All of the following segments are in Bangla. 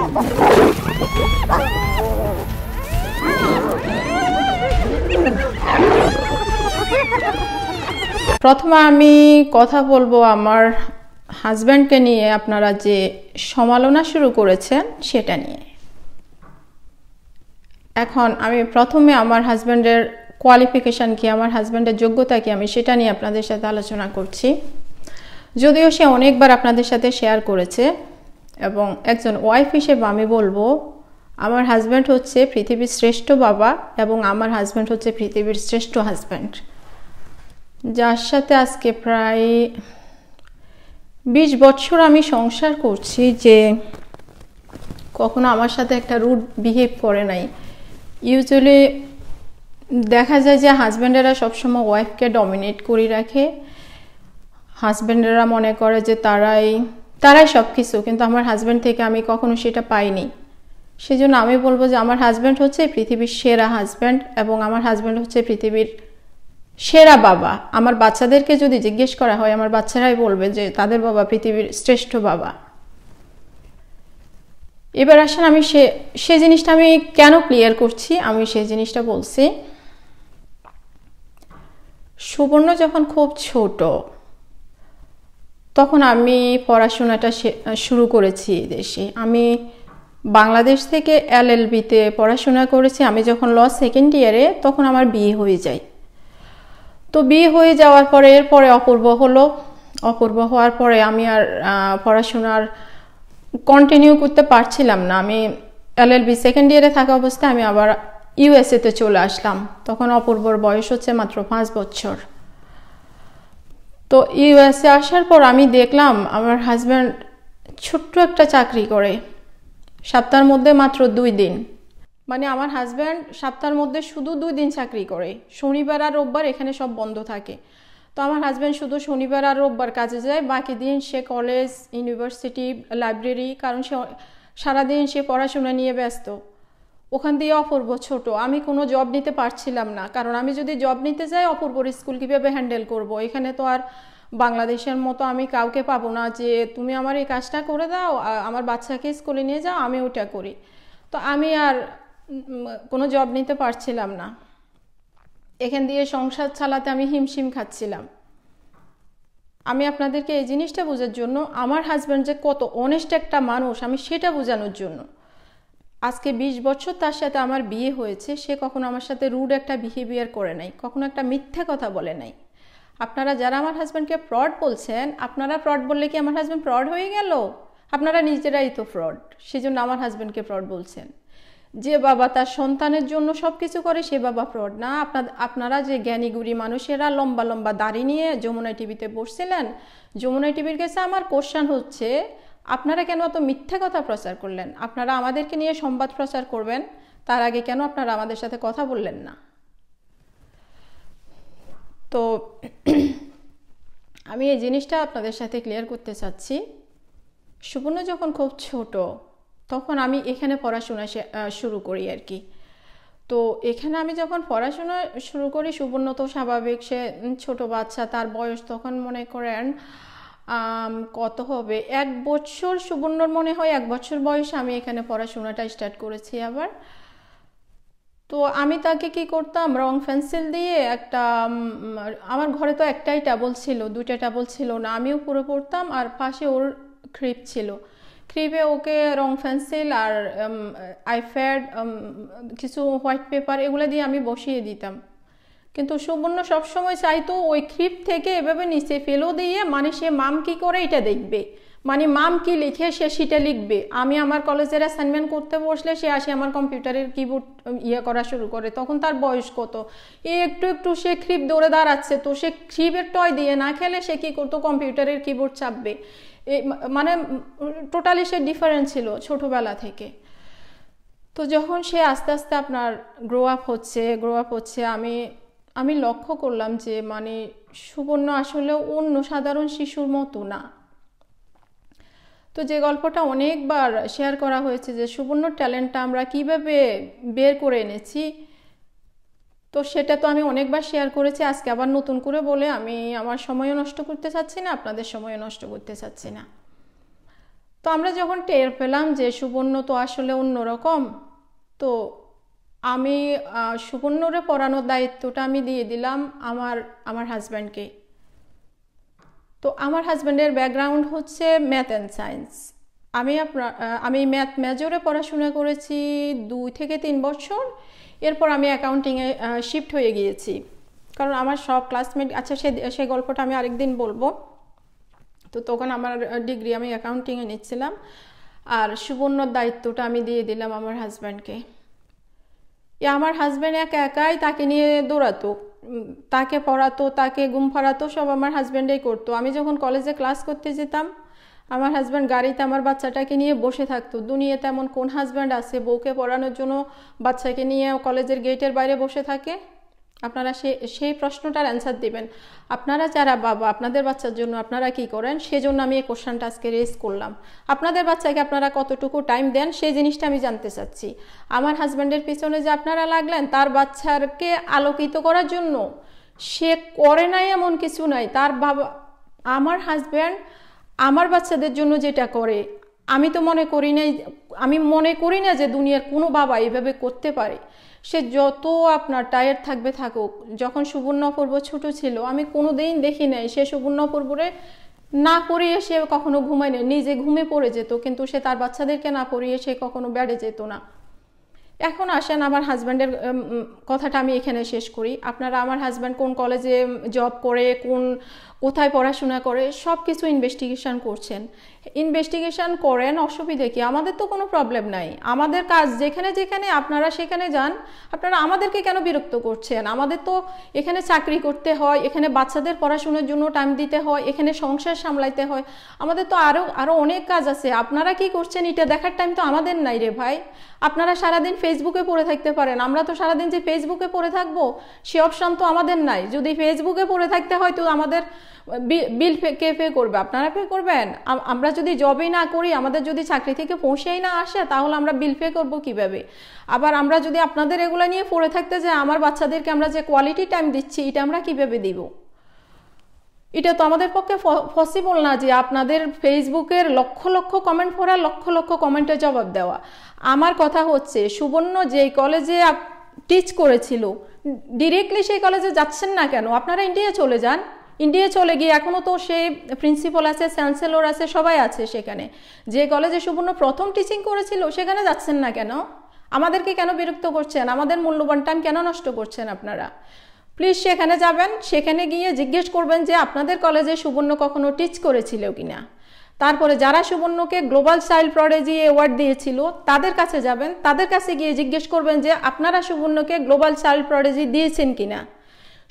প্রথমে আমি কথা বলবো আমার হাজব্যান্ডকে নিয়ে আপনারা যে সমালোচনা শুরু করেছেন সেটা নিয়ে এখন আমি প্রথমে আমার হাজব্যান্ডের কোয়ালিফিকেশান কি আমার হাজব্যান্ডের যোগ্যতা কি আমি সেটা নিয়ে আপনাদের সাথে আলোচনা করছি যদিও সে অনেকবার আপনাদের সাথে শেয়ার করেছে এবং একজন ওয়াইফ হিসেবে আমি বলবো আমার হাজব্যান্ড হচ্ছে পৃথিবীর শ্রেষ্ঠ বাবা এবং আমার হাজব্যান্ড হচ্ছে পৃথিবীর শ্রেষ্ঠ হাজব্যান্ড যার সাথে আজকে প্রায় বিশ বছর আমি সংসার করছি যে কখনো আমার সাথে একটা রুট বিহেভ করে নাই ইউজুয়ালি দেখা যায় যে হাজব্যান্ডেরা সবসময় ওয়াইফকে ডমিনেট করে রাখে হাজব্যান্ডেরা মনে করে যে তারাই তারাই সব কিছু কিন্তু আমার হাজব্যান্ড থেকে আমি কখনো সেটা পাইনি সেজন্য আমি বলবো যে আমার হাজব্যান্ড হচ্ছে পৃথিবীর সেরা হাজব্যান্ড এবং আমার হাজব্যান্ড হচ্ছে পৃথিবীর সেরা বাবা আমার বাচ্চাদেরকে যদি জিজ্ঞেস করা হয় আমার বাচ্চারাই বলবে যে তাদের বাবা পৃথিবীর শ্রেষ্ঠ বাবা এবার আসেন আমি সে সে জিনিসটা আমি কেন ক্লিয়ার করছি আমি সেই জিনিসটা বলছি সুবর্ণ যখন খুব ছোট তখন আমি পড়াশোনাটা শুরু করেছি দেশে আমি বাংলাদেশ থেকে এলএলবিতে পড়াশোনা করেছি আমি যখন ল সেকেন্ড ইয়ারে তখন আমার বিয়ে হয়ে যায় তো বিয়ে হয়ে যাওয়ার পরে এরপরে অপূর্ব হলো অপূর্ব হওয়ার পরে আমি আর পড়াশোনার কন্টিনিউ করতে পারছিলাম না আমি এলএলবি সেকেন্ড ইয়ারে থাকা অবস্থায় আমি আবার ইউএসএতে চলে আসলাম তখন অপূর্বর বয়স হচ্ছে মাত্র পাঁচ বছর তো ইউএসএ আসার পর আমি দেখলাম আমার হাজব্যান্ড ছোট্ট একটা চাকরি করে সপ্তাহের মধ্যে মাত্র দুই দিন মানে আমার হাজব্যান্ড সপ্তাহের মধ্যে শুধু দুই দিন চাকরি করে শনিবার আর রোববার এখানে সব বন্ধ থাকে তো আমার হাজব্যান্ড শুধু শনিবার আর রোববার কাজে যায় বাকি দিন সে কলেজ ইউনিভার্সিটি লাইব্রেরি কারণ সে সারাদিন সে পড়াশোনা নিয়ে ব্যস্ত ওখান দিয়ে অপূর্ব ছোট আমি কোনো জব নিতে পারছিলাম না কারণ আমি যদি জব নিতে যাই অপূর্বর স্কুল কীভাবে হ্যান্ডেল করব। এখানে তো আর বাংলাদেশের মতো আমি কাউকে পাবো না যে তুমি আমার এই কাজটা করে দাও আমার বাচ্চাকে স্কুলে নিয়ে যাও আমি ওটা করি তো আমি আর কোনো জব নিতে পারছিলাম না এখান দিয়ে সংসার চালাতে আমি হিমশিম খাচ্ছিলাম আমি আপনাদেরকে এই জিনিসটা বোঝার জন্য আমার হাজব্যান্ড যে কত অনেস্ট একটা মানুষ আমি সেটা বোঝানোর জন্য আজকে বিশ বছর তার সাথে আমার বিয়ে হয়েছে সে কখনো আমার সাথে রুড একটা বিহেভিয়ার করে নাই কখনো একটা মিথ্যা কথা বলে নাই আপনারা যারা আমার হাজব্যান্ডকে ফ্রড বলছেন আপনারা ফ্রড বললে কি আমার হাজব্যান্ড ফ্রড হয়ে গেল আপনারা নিজেরাই তো ফ্রড সেই জন্য আমার হাজব্যান্ডকে ফ্রড বলছেন যে বাবা তার সন্তানের জন্য সব কিছু করে সে বাবা ফ্রড না আপনার আপনারা যে জ্ঞানীগুড়ি মানুষেরা লম্বা লম্বা দাড়ি নিয়ে যমুনা টিভিতে বসছিলেন যমুনা টিভির কাছে আমার কোশ্চান হচ্ছে আপনারা কেন এত মিথ্যা কথা প্রচার করলেন আপনারা আমাদেরকে নিয়ে সংবাদ প্রচার করবেন তার আগে কেন আপনারা আমাদের সাথে কথা বললেন না তো আমি এই জিনিসটা আপনাদের সাথে ক্লিয়ার করতে চাচ্ছি সুবর্ণ যখন খুব ছোট তখন আমি এখানে পড়াশোনা শুরু করি আর কি তো এখানে আমি যখন পড়াশোনা শুরু করি সুবর্ণ তো স্বাভাবিক সে ছোট বাচ্চা তার বয়স তখন মনে করেন কত হবে এক বছর সুবর্ণর মনে হয় এক বছর বয়সে আমি এখানে পড়াশোনাটা স্টার্ট করেছি আবার তো আমি তাকে কি করতাম রং পেন্সিল দিয়ে একটা আমার ঘরে তো একটাই ট্যাবল ছিল দুইটা টেবল ছিল না আমিও পুরো পড়তাম আর পাশে ওর ক্রিপ ছিল ক্রিপে ওকে রং পেন্সিল আর আইফ্যাড কিছু হোয়াইট পেপার এগুলো দিয়ে আমি বসিয়ে দিতাম কিন্তু সুবর্ণ সবসময় চাইতো ওই ক্ষিপ থেকে এভাবে নিচে ফেলো দিয়ে মানে সে মাম কি করে এটা দেখবে মানে মাম কি লিখে সে সেটা লিখবে আমি আমার কলেজের অ্যাসাইনমেন্ট করতে বসলে সে আসে আমার কম্পিউটারের কিবোর্ড ইয়ে করা শুরু করে তখন তার বয়স কত এ একটু একটু সে ক্ষিপ দৌড়ে দাঁড়াচ্ছে তো সে ক্ষিপের টয় দিয়ে না খেলে সে কি করতো কম্পিউটারের কিবোর্ড চাপবে মানে টোটালি সে ডিফারেন্ট ছিল ছোটোবেলা থেকে তো যখন সে আস্তে আস্তে আপনার গ্রো আপ হচ্ছে গ্রো আপ হচ্ছে আমি আমি লক্ষ্য করলাম যে মানে সুবর্ণ আসলে অন্য সাধারণ শিশুর মতো না তো যে গল্পটা অনেকবার শেয়ার করা হয়েছে যে সুবর্ণ ট্যালেন্টটা আমরা কিভাবে বের করে এনেছি তো সেটা তো আমি অনেকবার শেয়ার করেছি আজকে আবার নতুন করে বলে আমি আমার সময়ও নষ্ট করতে চাচ্ছি না আপনাদের সময় নষ্ট করতে চাচ্ছি না তো আমরা যখন টের পেলাম যে সুবর্ণ তো আসলে অন্যরকম তো আমি সুবর্ণরে পড়ানোর দায়িত্বটা আমি দিয়ে দিলাম আমার আমার হাজব্যান্ডকে তো আমার হাজব্যান্ডের ব্যাকগ্রাউন্ড হচ্ছে ম্যাথ অ্যান্ড সায়েন্স আমি আপনার আমি ম্যাথ মেজরে পড়াশোনা করেছি দুই থেকে তিন বছর এরপর আমি অ্যাকাউন্টিংয়ে শিফট হয়ে গিয়েছি কারণ আমার সব ক্লাসমেট আচ্ছা সে সেই গল্পটা আমি আরেকদিন বলবো তো তখন আমার ডিগ্রি আমি অ্যাকাউন্টিংয়ে নিচ্ছিলাম আর সুবর্ণর দায়িত্বটা আমি দিয়ে দিলাম আমার হাজব্যান্ডকে আমার হাজব্যান্ড একা একাই তাকে নিয়ে দৌড়াতো তাকে পড়াতো তাকে ঘুম ফারাতো সব আমার হাজব্যান্ডেই করতো আমি যখন কলেজে ক্লাস করতে যেতাম আমার হাজব্যান্ড গাড়িতে আমার বাচ্চাটাকে নিয়ে বসে থাকতো দুনিয়াতে এমন কোন হাজব্যান্ড আছে বউকে পড়ানোর জন্য বাচ্চাকে নিয়ে কলেজের গেটের বাইরে বসে থাকে আপনারা সে সেই প্রশ্নটার অ্যান্সার দেবেন আপনারা যারা বাবা আপনাদের বাচ্চার জন্য আপনারা কি করেন সেজন্য আমি এই কোশ্চানটা আজকে রেস করলাম আপনাদের বাচ্চাকে আপনারা কতটুকু টাইম দেন সেই জিনিসটা আমি জানতে চাচ্ছি আমার হাজব্যান্ডের পিছনে যে আপনারা লাগলেন তার বাচ্চাকে আলোকিত করার জন্য সে করে নাই এমন কিছু নাই তার বাবা আমার হাজব্যান্ড আমার বাচ্চাদের জন্য যেটা করে আমি তো মনে করি না আমি মনে করি না যে দুনিয়ার কোনো বাবা এভাবে করতে পারে সে যত আপনার টায়ার থাকবে থাকুক যখন সুবর্ণপূর্ব ছোট ছিল আমি কোনো দিন দেখি নাই সে সুবর্ণপূর্বরে না পড়িয়ে সে কখনো ঘুমায় নেই নিজে ঘুমে পড়ে যেত কিন্তু সে তার বাচ্চাদেরকে না পড়িয়ে সে কখনো বেড়ে যেত না এখন আসেন আমার হাজব্যান্ডের কথাটা আমি এখানে শেষ করি আপনারা আমার হাজব্যান্ড কোন কলেজে জব করে কোন কোথায় পড়াশোনা করে সব কিছু ইনভেস্টিগেশন করছেন ইনভেস্টিগেশন করেন অসুবিধে কি আমাদের তো কোনো প্রবলেম নাই আমাদের কাজ যেখানে যেখানে আপনারা সেখানে যান আপনারা আমাদেরকে কেন বিরক্ত করছেন আমাদের তো এখানে চাকরি করতে হয় এখানে বাচ্চাদের পড়াশোনার জন্য টাইম দিতে হয় এখানে সংসার সামলাইতে হয় আমাদের তো আরও আরও অনেক কাজ আছে আপনারা কি করছেন এটা দেখার টাইম তো আমাদের নাই রে ভাই আপনারা সারাদিন ফেসবুকে পড়ে থাকতে পারেন আমরা তো সারাদিন যে ফেসবুকে পড়ে থাকবো সে অপশান তো আমাদের নাই যদি ফেসবুকে পড়ে থাকতে হয় তো আমাদের বিল কে পে করবে আপনারা পে করবেন আমরা যদি জবই না করি আমাদের যদি চাকরি থেকে পৌঁছেই না আসে তাহলে আমরা বিল পে করবো কীভাবে আবার আমরা যদি আপনাদের এগুলো নিয়ে পড়ে থাকতে যে আমার বাচ্চাদেরকে আমরা যে কোয়ালিটি টাইম দিচ্ছি এটা আমরা কীভাবে দিব এটা তো আমাদের পক্ষে পসিবল না যে আপনাদের ফেসবুকের লক্ষ লক্ষ কমেন্ট পড়া লক্ষ লক্ষ কমেন্টের জবাব দেওয়া আমার কথা হচ্ছে সুবর্ণ যেই কলেজে টিচ করেছিল ডিরেক্টলি সেই কলেজে যাচ্ছেন না কেন আপনারা ইন্ডিয়া চলে যান ইন্ডিয়ায় চলে গিয়ে এখনও তো সে প্রিন্সিপাল আছে চ্যান্সেলর আছে সবাই আছে সেখানে যে কলেজে সুবর্ণ প্রথম টিচিং করেছিল সেখানে যাচ্ছেন না কেন আমাদেরকে কেন বিরক্ত করছেন আমাদের মূল্যবান টাইম কেন নষ্ট করছেন আপনারা প্লিজ সেখানে যাবেন সেখানে গিয়ে জিজ্ঞেস করবেন যে আপনাদের কলেজে সুবর্ণ কখনো টিচ করেছিল কি না তারপরে যারা সুবর্ণকে গ্লোবাল চাইল্ড প্রডেজি অ্যাওয়ার্ড দিয়েছিল তাদের কাছে যাবেন তাদের কাছে গিয়ে জিজ্ঞেস করবেন যে আপনারা সুবর্ণকে গ্লোবাল চাইল্ড প্রডেজি দিয়েছেন কিনা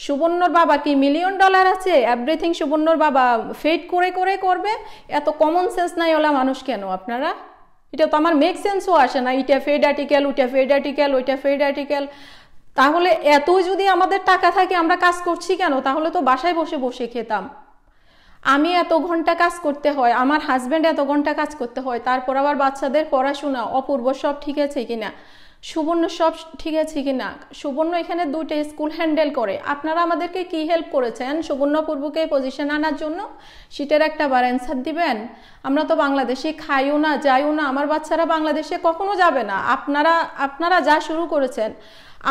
সুবর্ণর বাবা কি মিলিয়ন ডলার আছে এভরিথিং সুবর্ণর বাবা ফেড করে করে করবে এত কমন সেন্স নাই ওলা মানুষ কেন আপনারা এটা তো আমার মেক সেন্সও আসে না এটা ফেড আর্টিকেল ওইটা ফেড আর্টিকেল ওইটা ফেড আর্টিকেল তাহলে এত যদি আমাদের টাকা থাকে আমরা কাজ করছি কেন তাহলে তো বাসায় বসে বসে খেতাম আমি এত ঘন্টা কাজ করতে হয় আমার হাজব্যান্ড এত ঘন্টা কাজ করতে হয় তারপর আবার বাচ্চাদের পড়াশোনা অপূর্ব সব ঠিক আছে কিনা সুবর্ণ সব ঠিক আছে কি না সুবর্ণ এখানে দুইটা স্কুল হ্যান্ডেল করে আপনারা আমাদেরকে কি হেল্প করেছেন পূর্বকে পজিশন আনার জন্য সেটার একটা বার অ্যান্সার দিবেন আমরা তো বাংলাদেশে খাইও না যাইও না আমার বাচ্চারা বাংলাদেশে কখনো যাবে না আপনারা আপনারা যা শুরু করেছেন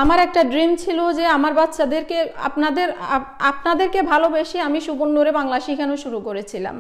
আমার একটা ড্রিম ছিল যে আমার বাচ্চাদেরকে আপনাদের আপনাদেরকে ভালোবেসে আমি সুবর্ণরে বাংলা শেখানো শুরু করেছিলাম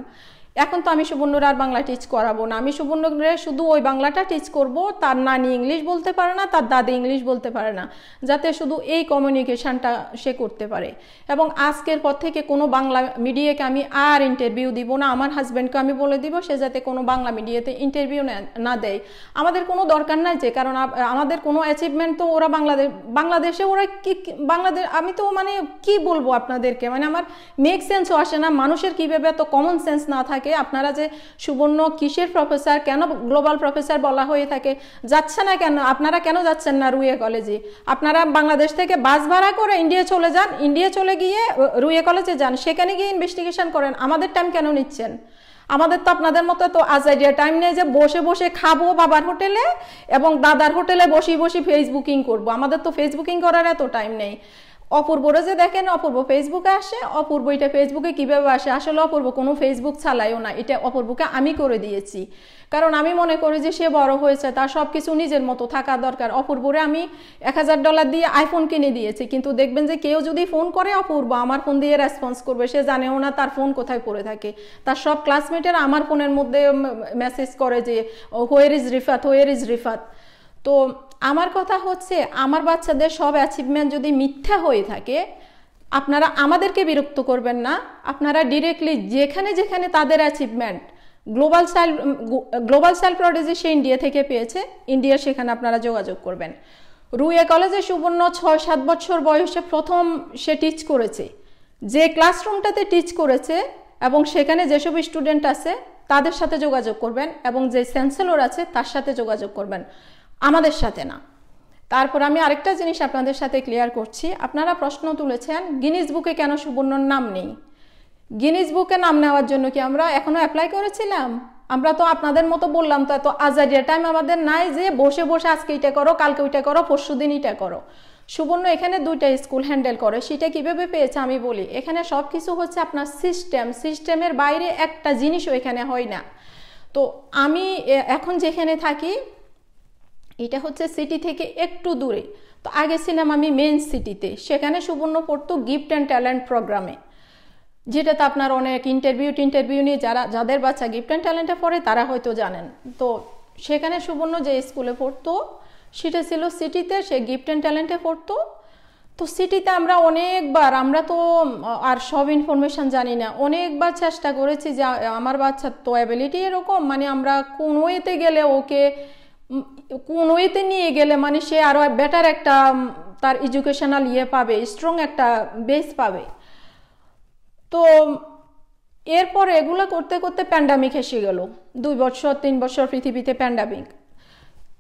এখন তো আমি সুবর্ণর আর বাংলা টিচ করাবো না আমি সুবর্ণরে শুধু ওই বাংলাটা টিচ করব তার নানি ইংলিশ বলতে পারে না তার দাদি ইংলিশ বলতে পারে না যাতে শুধু এই কমিউনিকেশানটা সে করতে পারে এবং আজকের পর থেকে কোনো বাংলা মিডিয়াকে আমি আর ইন্টারভিউ দিব না আমার হাজব্যান্ডকে আমি বলে দিব সে যাতে কোনো বাংলা মিডিয়াতে ইন্টারভিউ না দেয় আমাদের কোনো দরকার নাই যে কারণ আমাদের কোনো অ্যাচিভমেন্ট তো ওরা বাংলাদেশ বাংলাদেশে ওরা কি বাংলাদেশ আমি তো মানে কি বলবো আপনাদেরকে মানে আমার মেক সেন্সও আসে না মানুষের কীভাবে এত কমন সেন্স না থাকে থাকে আপনারা যে সুবর্ণ কিসের প্রফেসর কেন গ্লোবাল প্রফেসর বলা হয়ে থাকে যাচ্ছে না কেন আপনারা কেন যাচ্ছেন না রুয়ে কলেজে আপনারা বাংলাদেশ থেকে বাস ভাড়া করে ইন্ডিয়া চলে যান ইন্ডিয়া চলে গিয়ে রুয়ে কলেজে যান সেখানে গিয়ে ইনভেস্টিগেশন করেন আমাদের টাইম কেন নিচ্ছেন আমাদের তো আপনাদের মতো তো আজ আইডিয়া টাইম নেই যে বসে বসে খাবো বাবার হোটেলে এবং দাদার হোটেলে বসে বসে ফেসবুকিং করব আমাদের তো ফেসবুকিং করার এত টাইম নেই অপূর্বরা যে দেখেন অপূর্ব ফেসবুকে আসে অপূর্ব এটা ফেসবুকে কীভাবে আসে আসলে অপূর্ব কোনো ফেসবুক চালায়ও না এটা অপূর্বকে আমি করে দিয়েছি কারণ আমি মনে করি যে সে বড় হয়েছে তার সব কিছু নিজের মতো থাকা দরকার অপূর্বরে আমি এক হাজার ডলার দিয়ে আইফোন কিনে দিয়েছি কিন্তু দেখবেন যে কেউ যদি ফোন করে অপূর্ব আমার ফোন দিয়ে রেসপন্স করবে সে জানেও না তার ফোন কোথায় পড়ে থাকে তার সব ক্লাসমেটের আমার ফোনের মধ্যে মেসেজ করে যে where is Rifat where is Rifat তো আমার কথা হচ্ছে আমার বাচ্চাদের সব অ্যাচিভমেন্ট যদি মিথ্যা হয়ে থাকে আপনারা আমাদেরকে বিরক্ত করবেন না আপনারা ডিরেক্টলি যেখানে যেখানে তাদের অ্যাচিভমেন্ট গ্লোবাল সেল গ্লোবাল সেল প্রডিজি সে ইন্ডিয়া থেকে পেয়েছে ইন্ডিয়া সেখানে আপনারা যোগাযোগ করবেন রুইয়া কলেজে সুবর্ণ ছয় সাত বছর বয়সে প্রথম সে টিচ করেছে যে ক্লাসরুমটাতে টিচ করেছে এবং সেখানে যেসব স্টুডেন্ট আছে তাদের সাথে যোগাযোগ করবেন এবং যে সেন্সেলর আছে তার সাথে যোগাযোগ করবেন আমাদের সাথে না তারপর আমি আরেকটা জিনিস আপনাদের সাথে ক্লিয়ার করছি আপনারা প্রশ্ন তুলেছেন গিনিস বুকে কেন সুবর্ণর নাম নেই গিনিস বুকে নাম নেওয়ার জন্য কি আমরা এখনও অ্যাপ্লাই করেছিলাম আমরা তো আপনাদের মতো বললাম তো এত আজারিয়া টাইম আমাদের নাই যে বসে বসে আজকে এটা করো কালকে ওইটা করো পরশু দিন এটা করো সুবর্ণ এখানে দুইটা স্কুল হ্যান্ডেল করে সেটা কিভাবে পেয়েছে আমি বলি এখানে সব কিছু হচ্ছে আপনার সিস্টেম সিস্টেমের বাইরে একটা জিনিসও এখানে হয় না তো আমি এখন যেখানে থাকি এটা হচ্ছে সিটি থেকে একটু দূরে তো আগে ছিলাম আমি মেন সিটিতে সেখানে সুবর্ণ পড়তো গিফট অ্যান্ড ট্যালেন্ট প্রোগ্রামে যেটাতে আপনার অনেক ইন্টারভিউ টিন্টারভিউ নিয়ে যারা যাদের বাচ্চা গিফট অ্যান্ড ট্যালেন্টে পড়ে তারা হয়তো জানেন তো সেখানে সুবর্ণ যে স্কুলে পড়তো সেটা ছিল সিটিতে সে গিফট অ্যান্ড ট্যালেন্টে পড়তো তো সিটিতে আমরা অনেকবার আমরা তো আর সব ইনফরমেশান জানি না অনেকবার চেষ্টা করেছি যে আমার বাচ্চার তো অ্যাবিলিটি এরকম মানে আমরা কোনো এতে গেলে ওকে কোন ওয়েতে নিয়ে গেলে মানে সে আরও বেটার একটা তার এডুকেশনাল ইয়ে পাবে স্ট্রং একটা বেস পাবে তো এরপর এগুলো করতে করতে প্যান্ডামিক এসে গেল দুই বছর তিন বছর পৃথিবীতে প্যান্ডামিক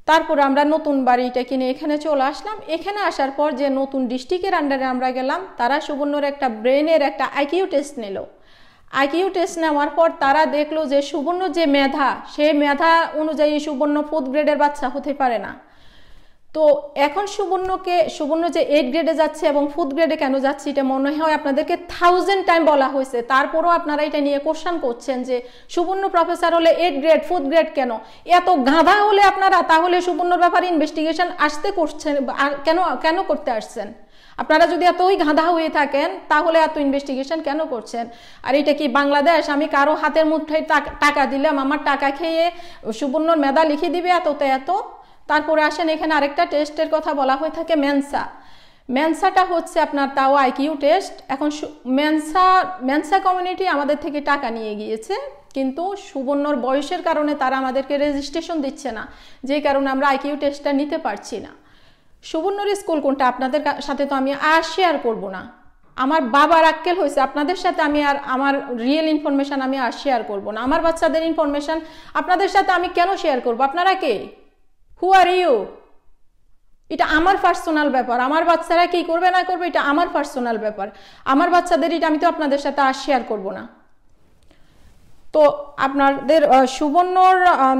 তারপর আমরা নতুন বাড়িটা কিনে এখানে চলে আসলাম এখানে আসার পর যে নতুন ডিস্ট্রিক্টের আন্ডারে আমরা গেলাম তারা সুবর্ণর একটা ব্রেনের একটা আইকিউ টেস্ট নিল আইকিউ টেস্ট নেওয়ার পর তারা দেখলো যে সুবর্ণ যে মেধা সে মেধা অনুযায়ী সুবর্ণ ফোর্থ গ্রেডের বাচ্চা হতে পারে না তো এখন সুবর্ণকে সুবর্ণ যে এইট গ্রেডে যাচ্ছে এবং ফোর্থ গ্রেডে কেন যাচ্ছে এটা মনে হয় আপনাদেরকে থাউজেন্ড টাইম বলা হয়েছে তারপরেও আপনারা এটা নিয়ে কোশ্চান করছেন যে সুবর্ণ প্রফেসর হলে এইট গ্রেড ফোর্থ গ্রেড কেন এত গাঁধা হলে আপনারা তাহলে সুবর্ণর ব্যাপারে ইনভেস্টিগেশন আসতে করছেন কেন কেন করতে আসছেন আপনারা যদি এতই গাঁধা হয়ে থাকেন তাহলে এত ইনভেস্টিগেশন কেন করছেন আর এটা কি বাংলাদেশ আমি কারো হাতের মুঠে টাকা দিলাম আমার টাকা খেয়ে সুবর্ণর মেদা লিখে দিবে এততে এত তারপরে আসেন এখানে আরেকটা টেস্টের কথা বলা হয়ে থাকে মেনসা মেনসাটা হচ্ছে আপনার তাও আইকিউ টেস্ট এখন মেনসা মেনসা কমিউনিটি আমাদের থেকে টাকা নিয়ে গিয়েছে কিন্তু সুবর্ণর বয়সের কারণে তারা আমাদেরকে রেজিস্ট্রেশন দিচ্ছে না যে কারণে আমরা আইকিউ টেস্টটা নিতে পারছি না সুবর্ণর স্কুল কোনটা আপনাদের সাথে তো আমি আর শেয়ার করব না আমার বাবার আক্কেল হয়েছে আপনাদের সাথে আমি আর আমার রিয়েল ইনফরমেশান আমি আর শেয়ার করব না আমার বাচ্চাদের ইনফরমেশান আপনাদের সাথে আমি কেন শেয়ার করব আপনারা কে হু আর ইউ এটা আমার পার্সোনাল ব্যাপার আমার বাচ্চারা কি করবে না করবে এটা আমার পার্সোনাল ব্যাপার আমার বাচ্চাদের এটা আমি তো আপনাদের সাথে আর শেয়ার করব না তো আপনাদের সুবর্ণর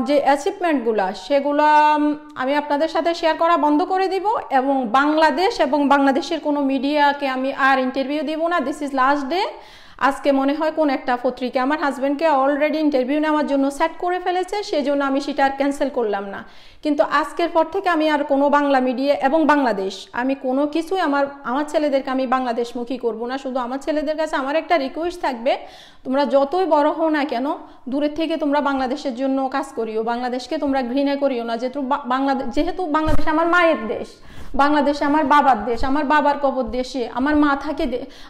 যে অ্যাচিভমেন্টগুলা সেগুলো আমি আপনাদের সাথে শেয়ার করা বন্ধ করে দিব এবং বাংলাদেশ এবং বাংলাদেশের কোনো মিডিয়াকে আমি আর ইন্টারভিউ দিব না দিস ইজ লাস্ট ডে আজকে মনে হয় কোন একটা পত্রিকা আমার হাজব্যান্ডকে অলরেডি ইন্টারভিউ নেওয়ার জন্য সেট করে ফেলেছে সেজন্য আমি সেটা আর ক্যান্সেল করলাম না কিন্তু আজকের পর থেকে আমি আর কোনো বাংলা মিডিয়া এবং বাংলাদেশ আমি কোনো কিছুই আমার আমার ছেলেদেরকে আমি বাংলাদেশমুখী করব না শুধু আমার ছেলেদের কাছে আমার একটা রিকোয়েস্ট থাকবে তোমরা যতই বড় হও না কেন দূরের থেকে তোমরা বাংলাদেশের জন্য কাজ করিও বাংলাদেশকে তোমরা ঘৃণা করিও না যেহেতু বাংলাদেশ যেহেতু বাংলাদেশ আমার মায়ের দেশ বাংলাদেশ আমার বাবার দেশ আমার বাবার কবর দেশে আমার মা থাকে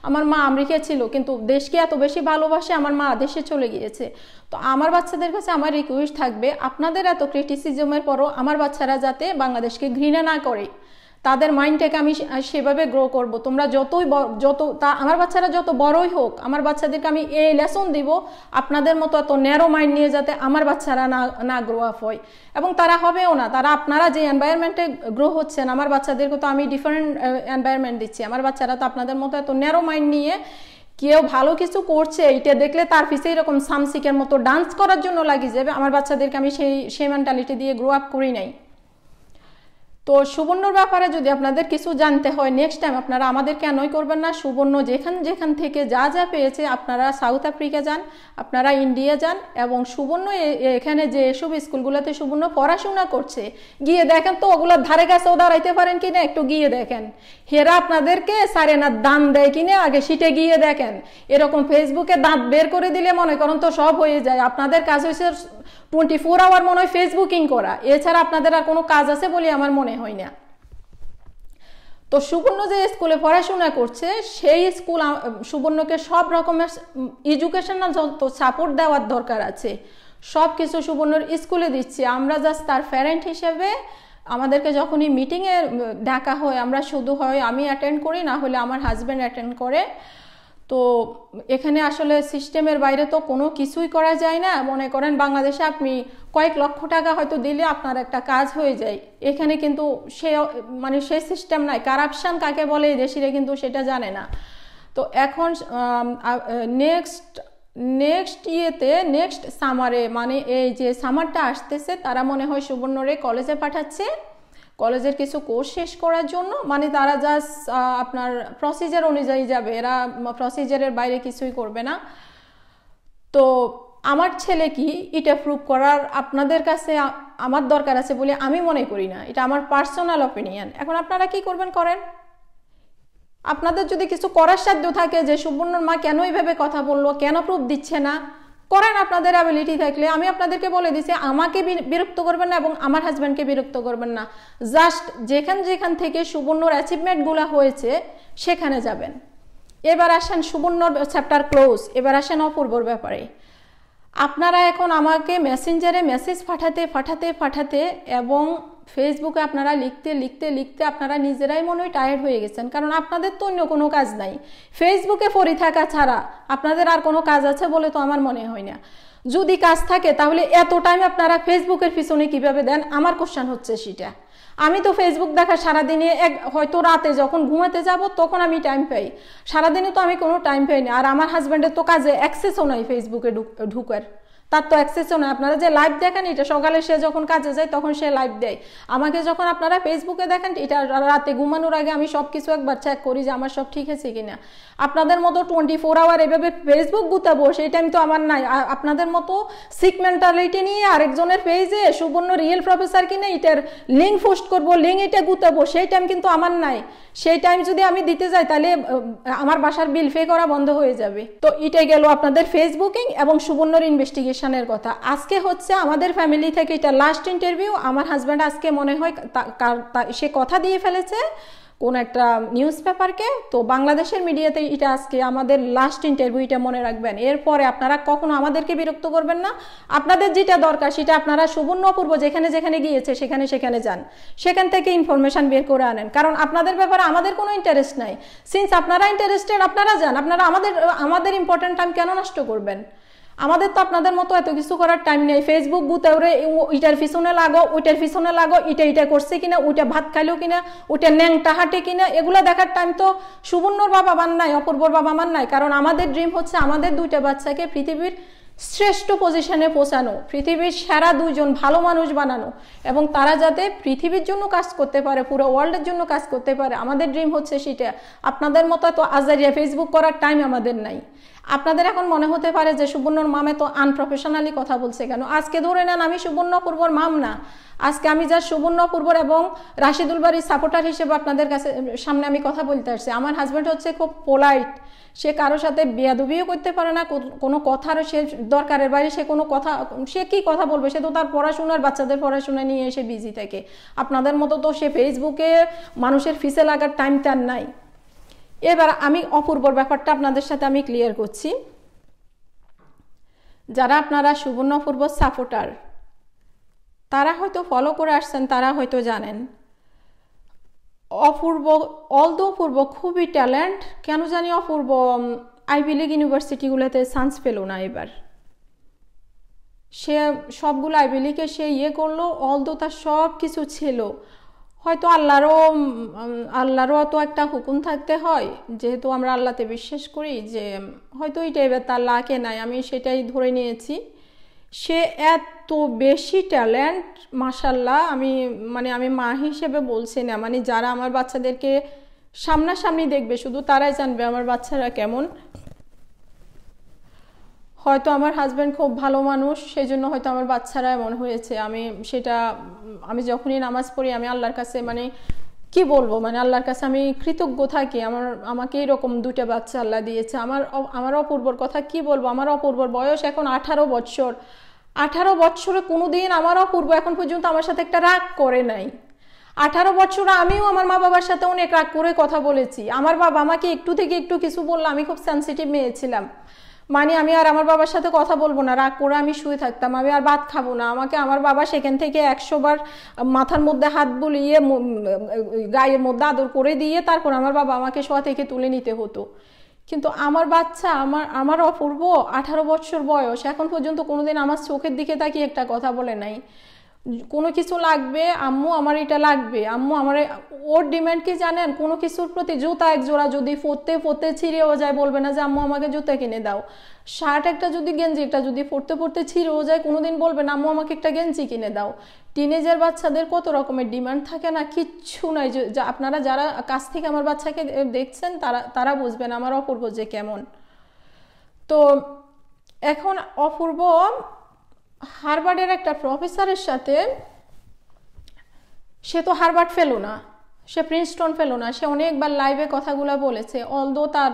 আমার মা আমেরিকায় ছিল কিন্তু দেশকে এত বেশি ভালোবাসে আমার মা দেশে চলে গিয়েছে তো আমার বাচ্চাদের কাছে আমার রিকোয়েস্ট থাকবে আপনাদের এত ক্রিটিসিজমের পরও আমার বাচ্চারা যাতে বাংলাদেশকে ঘৃণা না করে তাদের মাইন্ডটাকে আমি সেভাবে গ্রো করব তোমরা যতই যত তা আমার বাচ্চারা যত বড়ই হোক আমার বাচ্চাদেরকে আমি এই লেসন দিব আপনাদের মতো এত ন্যারো মাইন্ড নিয়ে যাতে আমার বাচ্চারা না না গ্রো আপ হয় এবং তারা হবেও না তারা আপনারা যে এনভায়রনমেন্টে গ্রো হচ্ছেন আমার বাচ্চাদেরকে তো আমি ডিফারেন্ট এনভায়রনমেন্ট দিচ্ছি আমার বাচ্চারা তো আপনাদের মতো এত ন্যারো মাইন্ড নিয়ে কেউ ভালো কিছু করছে এটা দেখলে তার পিছিয়ে এরকম সামসিকের মতো ডান্স করার জন্য লাগি যাবে আমার বাচ্চাদেরকে আমি সেই সেই মেন্টালিটি দিয়ে গ্রো আপ করি নাই তো সুবর্ণর ব্যাপারে যদি আপনাদের কিছু জানতে হয় নেক্সট টাইম আপনারা আমাদের কেনই করবেন না সুবর্ণ যেখান যেখান থেকে যা যা পেয়েছে আপনারা সাউথ আফ্রিকা যান আপনারা ইন্ডিয়া যান এবং সুবর্ণ এখানে যে এসব স্কুলগুলোতে সুবর্ণ পড়াশোনা করছে গিয়ে দেখেন তো ওগুলোর ধারে কাছেও দাঁড়াইতে পারেন কিনা একটু গিয়ে দেখেন হেরা আপনাদেরকে সারেনার দান দেয় কিনা আগে সিটে গিয়ে দেখেন এরকম ফেসবুকে দাঁত বের করে দিলে মনে করেন তো সব হয়ে যায় আপনাদের কাজ হয়েছে টোয়েন্টি ফোর আওয়ার মনে হয় ফেসবুকিং করা এছাড়া আপনাদের আর কোনো কাজ আছে বলে আমার মনে হয় না তো সুবর্ণ যে স্কুলে পড়াশোনা করছে সেই স্কুল সুবর্ণকে সব রকমের এডুকেশনাল যত সাপোর্ট দেওয়ার দরকার আছে সব কিছু সুবর্ণর স্কুলে দিচ্ছি আমরা জাস্ট তার প্যারেন্ট হিসেবে আমাদেরকে যখনই মিটিংয়ে ডাকা হয় আমরা শুধু হয় আমি অ্যাটেন্ড করি না হলে আমার হাজব্যান্ড অ্যাটেন্ড করে তো এখানে আসলে সিস্টেমের বাইরে তো কোনো কিছুই করা যায় না মনে করেন বাংলাদেশে আপনি কয়েক লক্ষ টাকা হয়তো দিলে আপনার একটা কাজ হয়ে যায় এখানে কিন্তু সে মানে সেই সিস্টেম নাই কারাপশান কাকে বলে দেশিরে কিন্তু সেটা জানে না তো এখন নেক্সট নেক্সট ইয়েতে নেক্সট সামারে মানে এই যে সামারটা আসতেছে তারা মনে হয় সুবর্ণরে কলেজে পাঠাচ্ছে কলেজের কিছু কোর্স শেষ করার জন্য মানে তারা জাস্ট আপনার প্রসিজার অনুযায়ী যাবে এরা প্রসিজারের বাইরে কিছুই করবে না তো আমার ছেলে কি এটা প্রুভ করার আপনাদের কাছে আমার দরকার আছে বলে আমি মনে করি না এটা আমার পার্সোনাল অপিনিয়ন এখন আপনারা কি করবেন করেন আপনাদের যদি কিছু করার সাধ্য থাকে যে সুবর্ণর মা কেন এইভাবে কথা বললো কেন প্রুফ দিচ্ছে না করেন আপনাদের অ্যাবিলিটি থাকলে আমি আপনাদেরকে বলে দিছি আমাকে বিরক্ত করবেন না এবং আমার হাজব্যান্ডকে বিরক্ত করবেন না জাস্ট যেখান যেখান থেকে সুবর্ণর অ্যাচিভমেন্টগুলো হয়েছে সেখানে যাবেন এবার আসেন সুবর্ণর চ্যাপ্টার ক্লোজ এবার আসেন অপূর্বর ব্যাপারে আপনারা এখন আমাকে মেসেঞ্জারে মেসেজ পাঠাতে পাঠাতে পাঠাতে এবং ফেসবুকে আপনারা লিখতে লিখতে লিখতে আপনারা নিজেরাই মনে হয় টায়ার্ড হয়ে গেছেন কারণ আপনাদের তো অন্য কোনো কাজ নাই ফেসবুকে পড়ি থাকা ছাড়া আপনাদের আর কোনো কাজ আছে বলে তো আমার মনে হয় না যদি কাজ থাকে তাহলে এত টাইম আপনারা ফেসবুকের পিছনে কিভাবে দেন আমার কোশ্চেন হচ্ছে সেটা আমি তো ফেসবুক দেখা সারাদিনে এক হয়তো রাতে যখন ঘুমাতে যাব তখন আমি টাইম পাই সারাদিনে তো আমি কোনো টাইম পাই না আর আমার হাজব্যান্ডের তো কাজে অ্যাক্সেসও নাই ফেসবুকে ঢুকার তার তো অ্যাক্সেসও নয় আপনারা যে লাইভ দেখেন এটা সকালে সে যখন কাজে যায় তখন সে লাইভ দেয় আমাকে যখন আপনারা ফেসবুকে দেখেন এটা রাতে ঘুমানোর আগে আমি সব কিছু একবার চেক করি যে আমার সব ঠিক আছে কিনা আপনাদের মতো টোয়েন্টি ফোর আওয়ার এভাবে ফেসবুক গুতাবো সেই টাইম তো আমার নাই আপনাদের মতো সিক মেন্টালিটি নিয়ে আরেকজনের পেজে সুবর্ণ রিয়েল প্রফেসর না এটার লিঙ্ক পোস্ট করবো লিঙ্ক এটা গুতাবো সেই টাইম কিন্তু আমার নাই সেই টাইম যদি আমি দিতে যাই তাহলে আমার বাসার বিল পে করা বন্ধ হয়ে যাবে তো এটাই গেল আপনাদের ফেসবুকিং এবং সুবর্ণর ইনভেস্টিগেশন নিউট্রিশনের কথা আজকে হচ্ছে আমাদের ফ্যামিলি থেকে এটা লাস্ট ইন্টারভিউ আমার হাজব্যান্ড আজকে মনে হয় সে কথা দিয়ে ফেলেছে কোন একটা নিউজ পেপারকে তো বাংলাদেশের মিডিয়াতে এটা আজকে আমাদের লাস্ট ইন্টারভিউ এটা মনে রাখবেন এরপরে আপনারা কখনো আমাদেরকে বিরক্ত করবেন না আপনাদের যেটা দরকার সেটা আপনারা সুবর্ণপূর্ব যেখানে যেখানে গিয়েছে সেখানে সেখানে যান সেখান থেকে ইনফরমেশান বের করে আনেন কারণ আপনাদের ব্যাপারে আমাদের কোনো ইন্টারেস্ট নাই সিন্স আপনারা ইন্টারেস্টেড আপনারা যান আপনারা আমাদের আমাদের ইম্পর্টেন্ট টাইম কেন নষ্ট করবেন আমাদের তো আপনাদের মতো এত কিছু করার টাইম নেই ফেসবুক বুতেওরে ওইটার পিছনে লাগো ওইটার পিছনে লাগো এটা এটা করছে কিনা ওইটা ভাত খাইলো কিনা ওইটা ন্যাংটা হাঁটে কিনা এগুলো দেখার টাইম তো সুবর্ণর বাবা আমার নাই অপূর্বর বাবা আমার নাই কারণ আমাদের ড্রিম হচ্ছে আমাদের দুইটা বাচ্চাকে পৃথিবীর শ্রেষ্ঠ পজিশনে পৌঁছানো পৃথিবীর সেরা দুজন ভালো মানুষ বানানো এবং তারা যাতে পৃথিবীর জন্য কাজ করতে পারে পুরো ওয়ার্ল্ডের জন্য কাজ করতে পারে আমাদের ড্রিম হচ্ছে সেটা আপনাদের মতো তো আজারিয়া ফেসবুক করার টাইম আমাদের নাই আপনাদের এখন মনে হতে পারে যে সুবর্ণর মামে তো আনপ্রফেশনালি কথা বলছে কেন আজকে ধরে নেন আমি সুবর্ণপূর্বর মাম না আজকে আমি যা সুবর্ণপূর্বর এবং রাশিদুল বাড়ির সাপোর্টার হিসেবে আপনাদের কাছে সামনে আমি কথা বলতে আসছি আমার হাজব্যান্ড হচ্ছে খুব পোলাইট সে কারো সাথে বেয়াদুবিও করতে পারে না কোনো কথার সে দরকারের বাইরে সে কোনো কথা সে কি কথা বলবে সে তো তার পড়াশোনার বাচ্চাদের পড়াশোনা নিয়ে এসে বিজি থাকে আপনাদের মতো তো সে ফেসবুকে মানুষের ফিসে লাগার টাইম তার নাই এবার আমি অপূর্বর ব্যাপারটা আপনাদের সাথে আমি ক্লিয়ার করছি যারা আপনারা সুবর্ণ অপূর্ব সাপোর্টার তারা হয়তো ফলো করে আসছেন তারা হয়তো জানেন অপূর্ব দো অপূর্ব খুবই ট্যালেন্ট কেন জানি অপূর্ব আইভি লিগ ইউনিভার্সিটিগুলোতে চান্স পেল না এবার সে সবগুলো আইভি লিগে সে ইয়ে করলো দো তার সব কিছু ছিল হয়তো আল্লাহরও আল্লাহরও তো একটা হুকুম থাকতে হয় যেহেতু আমরা আল্লাহতে বিশ্বাস করি যে হয়তো এটা এবার তার লাকে নাই আমি সেটাই ধরে নিয়েছি সে এত বেশি ট্যালেন্ট মাসাল্লাহ আমি মানে আমি মা হিসেবে বলছি না মানে যারা আমার বাচ্চাদেরকে সামনাসামনি দেখবে শুধু তারাই জানবে আমার বাচ্চারা কেমন হয়তো আমার হাজব্যান্ড খুব ভালো মানুষ সেই জন্য হয়তো আমার বাচ্চারা এমন হয়েছে আমি সেটা আমি যখনই নামাজ পড়ি আমি আল্লাহর কাছে মানে কি বলবো মানে আল্লাহর কাছে আমি কৃতজ্ঞ থাকি আমার আমাকে এরকম দুটা বাচ্চা আল্লাহ দিয়েছে আমার আমার অপূর্বর কথা কি বলবো আমার অপূর্বর বয়স এখন আঠারো বৎসর আঠারো বৎসরে কোনো দিন আমার অপূর্ব এখন পর্যন্ত আমার সাথে একটা রাগ করে নাই আঠারো বছর আমিও আমার মা বাবার সাথে অনেক রাগ করে কথা বলেছি আমার বাবা আমাকে একটু থেকে একটু কিছু বললো আমি খুব সেন্সিটিভ মেয়ে ছিলাম মানে আমি আর আমার বাবার সাথে কথা বলবো না রাগ করে আমি শুয়ে থাকতাম আমি আর ভাত খাবো না আমাকে আমার বাবা সেখান থেকে একশোবার মাথার মধ্যে হাত বুলিয়ে গায়ের মধ্যে আদর করে দিয়ে তারপর আমার বাবা আমাকে শোয়া থেকে তুলে নিতে হতো কিন্তু আমার বাচ্চা আমার আমার অপূর্ব আঠারো বছর বয়স এখন পর্যন্ত কোনোদিন আমার চোখের দিকে তাকিয়ে একটা কথা বলে নাই কোনো কিছু লাগবে আম্মু আমার এটা লাগবে আম্মু আমার ওর ডিম্যান্ড কি জানেন কোনো কিছুর প্রতি জুতা এক জোড়া যদি ফোরতে ছিঁড়ে ছিঁড়েও যায় বলবে না যে আম্মু আমাকে জুতা কিনে দাও শার্ট একটা যদি গেঞ্জি একটা যদি পরতে পরতে ছিঁড়েও যায় কোনোদিন বলবে না আম্মু আমাকে একটা গেঞ্জি কিনে দাও টিনেজার বাচ্চাদের কত রকমের ডিমান্ড থাকে না কিচ্ছু নয় যে আপনারা যারা কাছ থেকে আমার বাচ্চাকে দেখছেন তারা তারা বুঝবেন আমার অপূর্ব যে কেমন তো এখন অপূর্ব হারবার্ডের একটা প্রফেসরের সাথে সে তো হারবার্ড ফেলো না সে প্রিন্সটন ফেলো না সে অনেকবার লাইভে কথাগুলো বলেছে অলদো তার